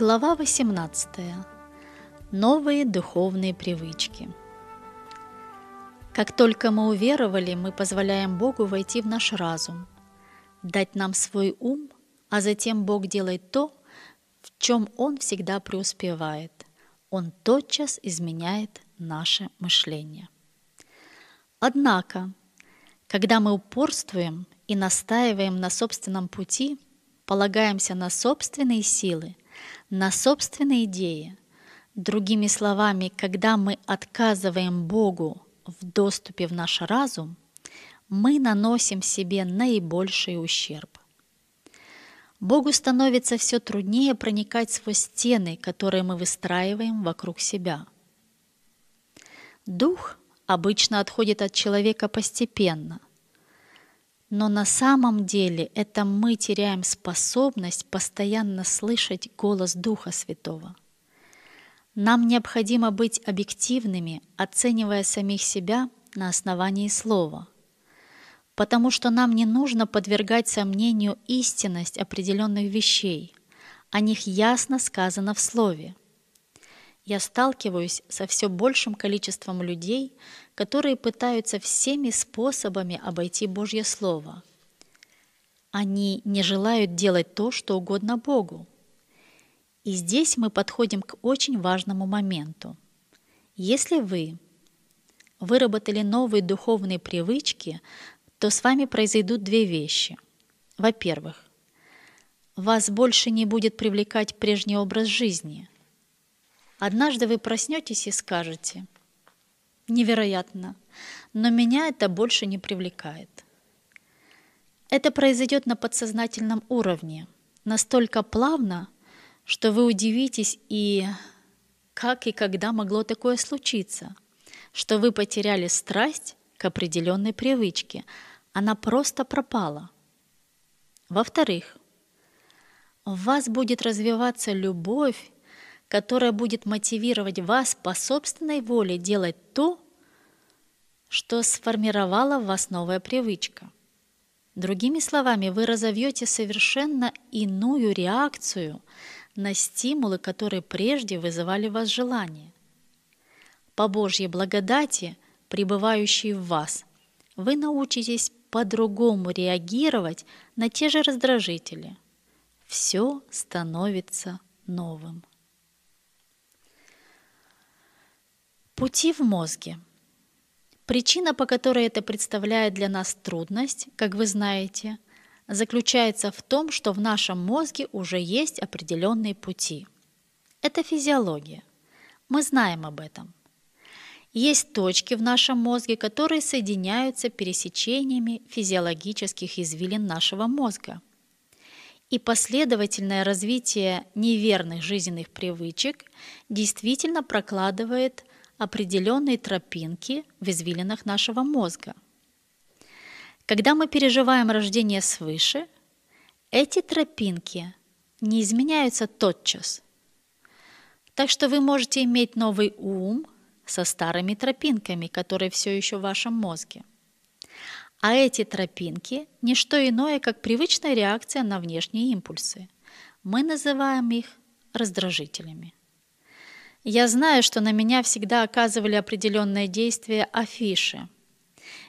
Глава 18. Новые духовные привычки. Как только мы уверовали, мы позволяем Богу войти в наш разум, дать нам свой ум, а затем Бог делает то, в чем Он всегда преуспевает. Он тотчас изменяет наше мышление. Однако, когда мы упорствуем и настаиваем на собственном пути, полагаемся на собственные силы, на собственные идеи. Другими словами, когда мы отказываем Богу в доступе в наш разум, мы наносим себе наибольший ущерб. Богу становится все труднее проникать сквозь стены, которые мы выстраиваем вокруг себя. Дух обычно отходит от человека постепенно, но на самом деле это мы теряем способность постоянно слышать голос Духа Святого. Нам необходимо быть объективными, оценивая самих себя на основании Слова, потому что нам не нужно подвергать сомнению истинность определенных вещей. О них ясно сказано в Слове – я сталкиваюсь со все большим количеством людей, которые пытаются всеми способами обойти Божье Слово. Они не желают делать то, что угодно Богу. И здесь мы подходим к очень важному моменту. Если вы выработали новые духовные привычки, то с вами произойдут две вещи. Во-первых, вас больше не будет привлекать прежний образ жизни – Однажды вы проснетесь и скажете, невероятно, но меня это больше не привлекает. Это произойдет на подсознательном уровне, настолько плавно, что вы удивитесь и как и когда могло такое случиться, что вы потеряли страсть к определенной привычке, она просто пропала. Во-вторых, в вас будет развиваться любовь которая будет мотивировать вас по собственной воле делать то, что сформировала в вас новая привычка. Другими словами, вы разовьете совершенно иную реакцию на стимулы, которые прежде вызывали у вас желание. По Божьей благодати, пребывающей в вас, вы научитесь по-другому реагировать на те же раздражители. Все становится новым. Пути в мозге. Причина, по которой это представляет для нас трудность, как вы знаете, заключается в том, что в нашем мозге уже есть определенные пути. Это физиология. Мы знаем об этом. Есть точки в нашем мозге, которые соединяются пересечениями физиологических извилин нашего мозга. И последовательное развитие неверных жизненных привычек действительно прокладывает – определенные тропинки в извилинах нашего мозга. Когда мы переживаем рождение свыше, эти тропинки не изменяются тотчас. Так что вы можете иметь новый ум со старыми тропинками, которые все еще в вашем мозге. А эти тропинки – не что иное, как привычная реакция на внешние импульсы. Мы называем их раздражителями. Я знаю, что на меня всегда оказывали определенное действие афиши.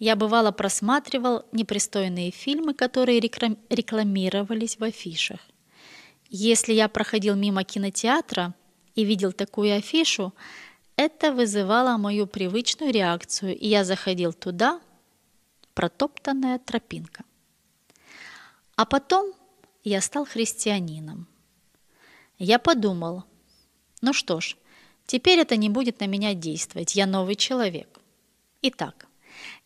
Я бывало просматривал непристойные фильмы, которые рекламировались в афишах. Если я проходил мимо кинотеатра и видел такую афишу, это вызывало мою привычную реакцию, и я заходил туда, протоптанная тропинка. А потом я стал христианином. Я подумал, ну что ж, Теперь это не будет на меня действовать, я новый человек. Итак,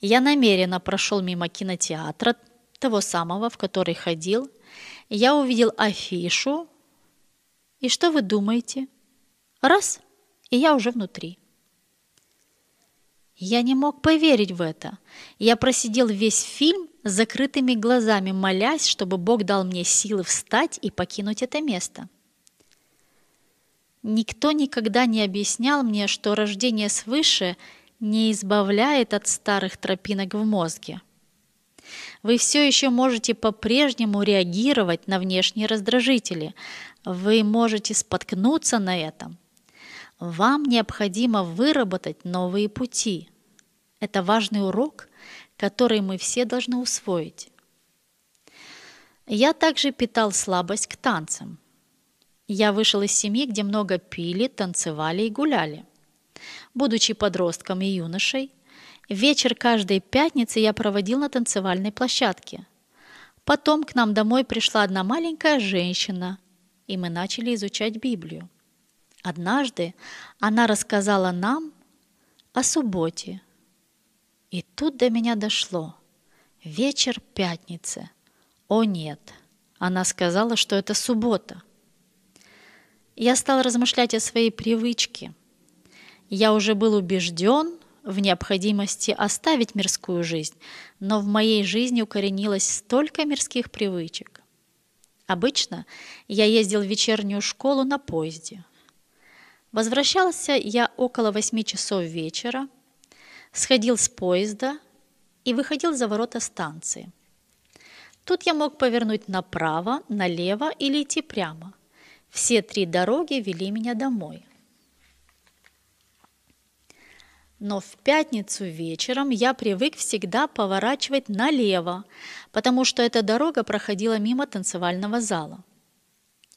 я намеренно прошел мимо кинотеатра, того самого, в который ходил. Я увидел афишу. И что вы думаете? Раз, и я уже внутри. Я не мог поверить в это. Я просидел весь фильм с закрытыми глазами, молясь, чтобы Бог дал мне силы встать и покинуть это место. Никто никогда не объяснял мне, что рождение свыше не избавляет от старых тропинок в мозге. Вы все еще можете по-прежнему реагировать на внешние раздражители. Вы можете споткнуться на этом. Вам необходимо выработать новые пути. Это важный урок, который мы все должны усвоить. Я также питал слабость к танцам – я вышел из семьи, где много пили, танцевали и гуляли. Будучи подростком и юношей, вечер каждой пятницы я проводил на танцевальной площадке. Потом к нам домой пришла одна маленькая женщина, и мы начали изучать Библию. Однажды она рассказала нам о субботе. И тут до меня дошло. Вечер пятницы. О нет, она сказала, что это суббота – я стал размышлять о своей привычке. Я уже был убежден в необходимости оставить мирскую жизнь, но в моей жизни укоренилось столько мирских привычек. Обычно я ездил в вечернюю школу на поезде. Возвращался я около восьми часов вечера, сходил с поезда и выходил за ворота станции. Тут я мог повернуть направо, налево или идти прямо – все три дороги вели меня домой. Но в пятницу вечером я привык всегда поворачивать налево, потому что эта дорога проходила мимо танцевального зала.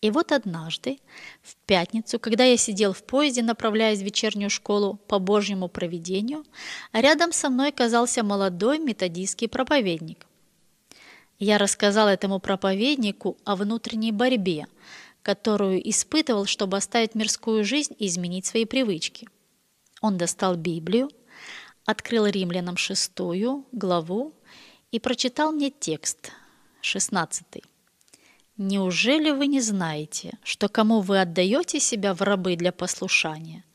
И вот однажды, в пятницу, когда я сидел в поезде, направляясь в вечернюю школу по Божьему проведению, рядом со мной оказался молодой методистский проповедник. Я рассказал этому проповеднику о внутренней борьбе, которую испытывал, чтобы оставить мирскую жизнь и изменить свои привычки. Он достал Библию, открыл римлянам шестую главу и прочитал мне текст, шестнадцатый: «Неужели вы не знаете, что кому вы отдаете себя в рабы для послушания,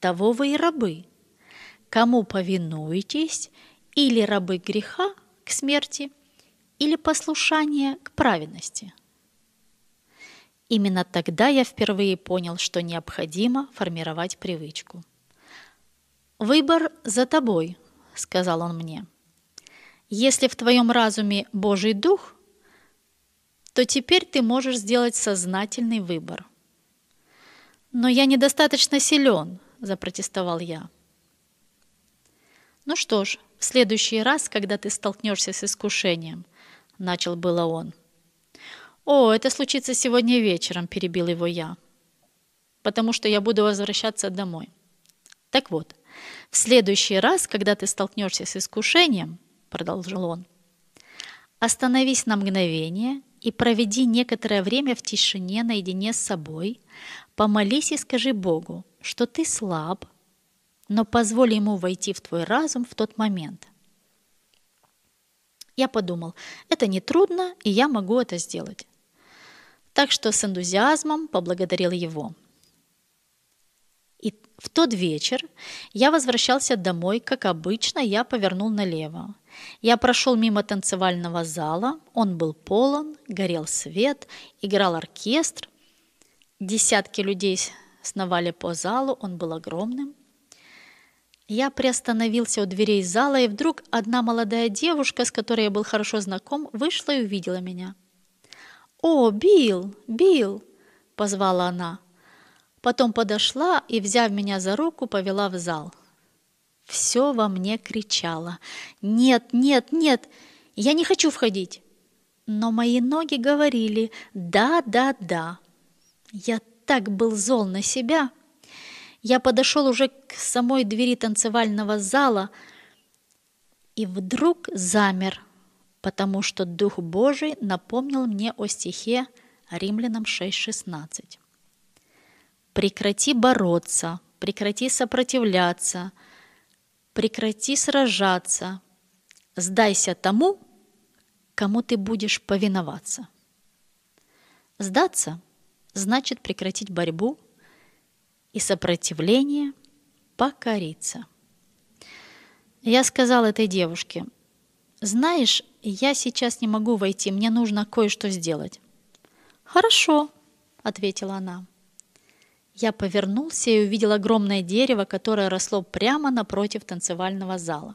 того вы и рабы? Кому повинуетесь, или рабы греха к смерти, или послушание к праведности?» Именно тогда я впервые понял, что необходимо формировать привычку. «Выбор за тобой», — сказал он мне. «Если в твоем разуме Божий Дух, то теперь ты можешь сделать сознательный выбор». «Но я недостаточно силен», — запротестовал я. «Ну что ж, в следующий раз, когда ты столкнешься с искушением», — начал было он, — «О, это случится сегодня вечером», – перебил его я, «потому что я буду возвращаться домой». «Так вот, в следующий раз, когда ты столкнешься с искушением», – продолжил он, «остановись на мгновение и проведи некоторое время в тишине наедине с собой, помолись и скажи Богу, что ты слаб, но позволь ему войти в твой разум в тот момент». Я подумал, это не трудно, и я могу это сделать так что с энтузиазмом поблагодарил его. И в тот вечер я возвращался домой, как обычно, я повернул налево. Я прошел мимо танцевального зала, он был полон, горел свет, играл оркестр. Десятки людей сновали по залу, он был огромным. Я приостановился у дверей зала, и вдруг одна молодая девушка, с которой я был хорошо знаком, вышла и увидела меня – «О, Билл! Билл!» – позвала она. Потом подошла и, взяв меня за руку, повела в зал. Все во мне кричало. «Нет, нет, нет! Я не хочу входить!» Но мои ноги говорили «да, да, да». Я так был зол на себя. Я подошел уже к самой двери танцевального зала и вдруг замер – потому что Дух Божий напомнил мне о стихе Римлянам 6.16. «Прекрати бороться, прекрати сопротивляться, прекрати сражаться, сдайся тому, кому ты будешь повиноваться». Сдаться значит прекратить борьбу и сопротивление, покориться. Я сказал этой девушке – «Знаешь, я сейчас не могу войти, мне нужно кое-что сделать». «Хорошо», — ответила она. Я повернулся и увидел огромное дерево, которое росло прямо напротив танцевального зала.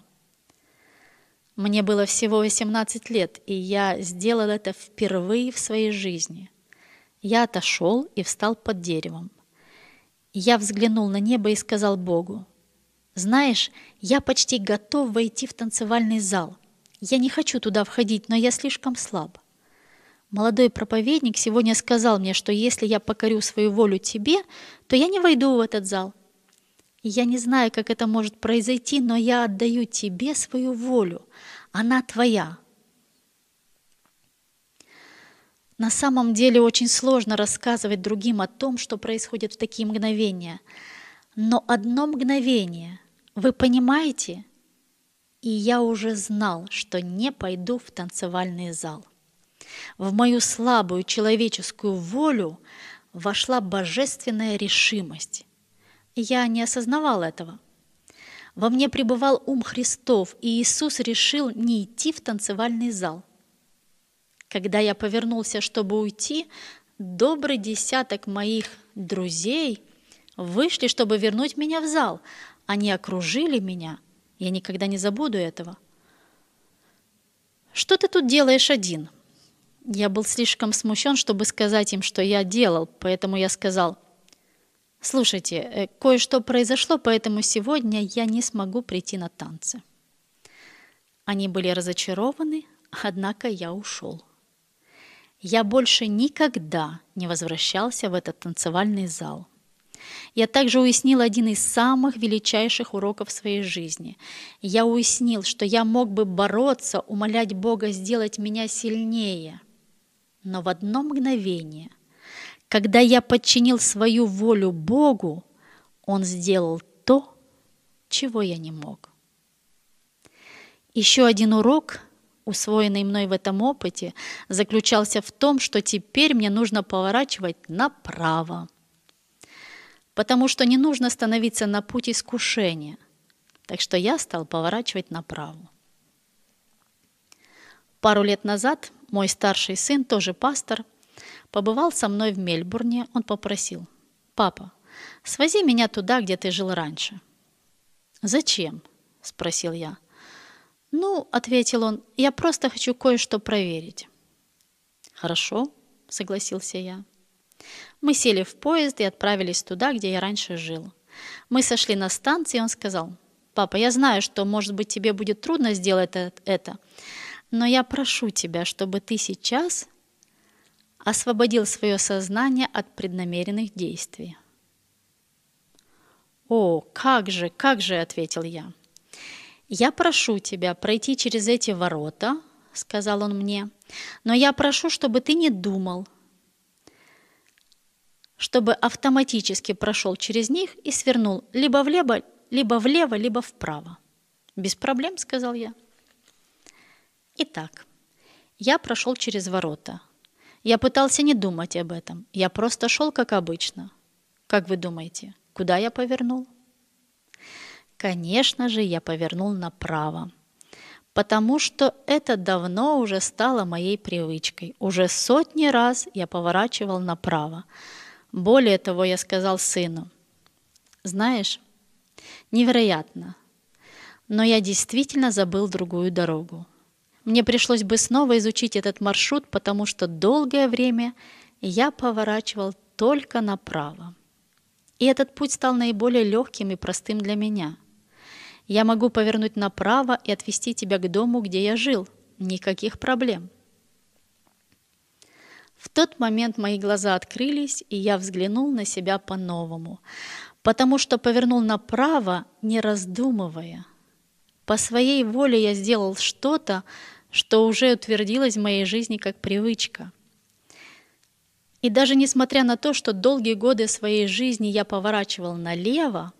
Мне было всего 18 лет, и я сделал это впервые в своей жизни. Я отошел и встал под деревом. Я взглянул на небо и сказал Богу, «Знаешь, я почти готов войти в танцевальный зал. Я не хочу туда входить, но я слишком слаб. Молодой проповедник сегодня сказал мне, что если я покорю свою волю тебе, то я не войду в этот зал. я не знаю, как это может произойти, но я отдаю тебе свою волю. Она твоя. На самом деле очень сложно рассказывать другим о том, что происходит в такие мгновения. Но одно мгновение, вы понимаете – и я уже знал, что не пойду в танцевальный зал. В мою слабую человеческую волю вошла божественная решимость. Я не осознавал этого. Во мне пребывал ум Христов, и Иисус решил не идти в танцевальный зал. Когда я повернулся, чтобы уйти, добрый десяток моих друзей вышли, чтобы вернуть меня в зал. Они окружили меня – я никогда не забуду этого. «Что ты тут делаешь один?» Я был слишком смущен, чтобы сказать им, что я делал, поэтому я сказал, «Слушайте, э, кое-что произошло, поэтому сегодня я не смогу прийти на танцы». Они были разочарованы, однако я ушел. Я больше никогда не возвращался в этот танцевальный зал – я также уяснил один из самых величайших уроков своей жизни. Я уяснил, что я мог бы бороться, умолять Бога сделать меня сильнее. Но в одно мгновение, когда я подчинил свою волю Богу, Он сделал то, чего я не мог. Еще один урок – усвоенный мной в этом опыте, заключался в том, что теперь мне нужно поворачивать направо потому что не нужно становиться на путь искушения. Так что я стал поворачивать направо. Пару лет назад мой старший сын, тоже пастор, побывал со мной в Мельбурне. Он попросил, «Папа, свози меня туда, где ты жил раньше». «Зачем?» – спросил я. «Ну, – ответил он, – я просто хочу кое-что проверить». «Хорошо», – согласился я. Мы сели в поезд и отправились туда, где я раньше жил. Мы сошли на станции, и он сказал, «Папа, я знаю, что, может быть, тебе будет трудно сделать это, но я прошу тебя, чтобы ты сейчас освободил свое сознание от преднамеренных действий». «О, как же, как же!» — ответил я. «Я прошу тебя пройти через эти ворота», — сказал он мне, «но я прошу, чтобы ты не думал, чтобы автоматически прошел через них и свернул либо влево, либо влево, либо вправо. Без проблем, сказал я. Итак, я прошел через ворота. Я пытался не думать об этом. Я просто шел, как обычно. Как вы думаете, куда я повернул? Конечно же, я повернул направо, потому что это давно уже стало моей привычкой. Уже сотни раз я поворачивал направо. Более того, я сказал сыну, знаешь, невероятно, но я действительно забыл другую дорогу. Мне пришлось бы снова изучить этот маршрут, потому что долгое время я поворачивал только направо. И этот путь стал наиболее легким и простым для меня. Я могу повернуть направо и отвести тебя к дому, где я жил. Никаких проблем. В тот момент мои глаза открылись, и я взглянул на себя по-новому, потому что повернул направо, не раздумывая. По своей воле я сделал что-то, что уже утвердилось в моей жизни как привычка. И даже несмотря на то, что долгие годы своей жизни я поворачивал налево,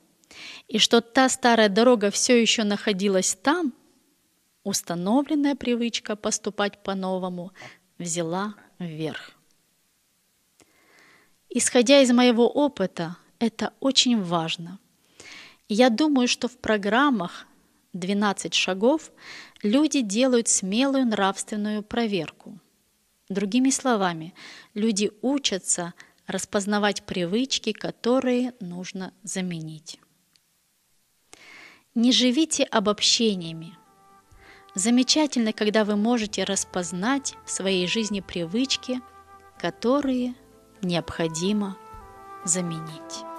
и что та старая дорога все еще находилась там, установленная привычка поступать по-новому взяла вверх. Исходя из моего опыта, это очень важно. Я думаю, что в программах 12 шагов люди делают смелую нравственную проверку. Другими словами, люди учатся распознавать привычки, которые нужно заменить. Не живите обобщениями – Замечательно, когда вы можете распознать в своей жизни привычки, которые необходимо заменить.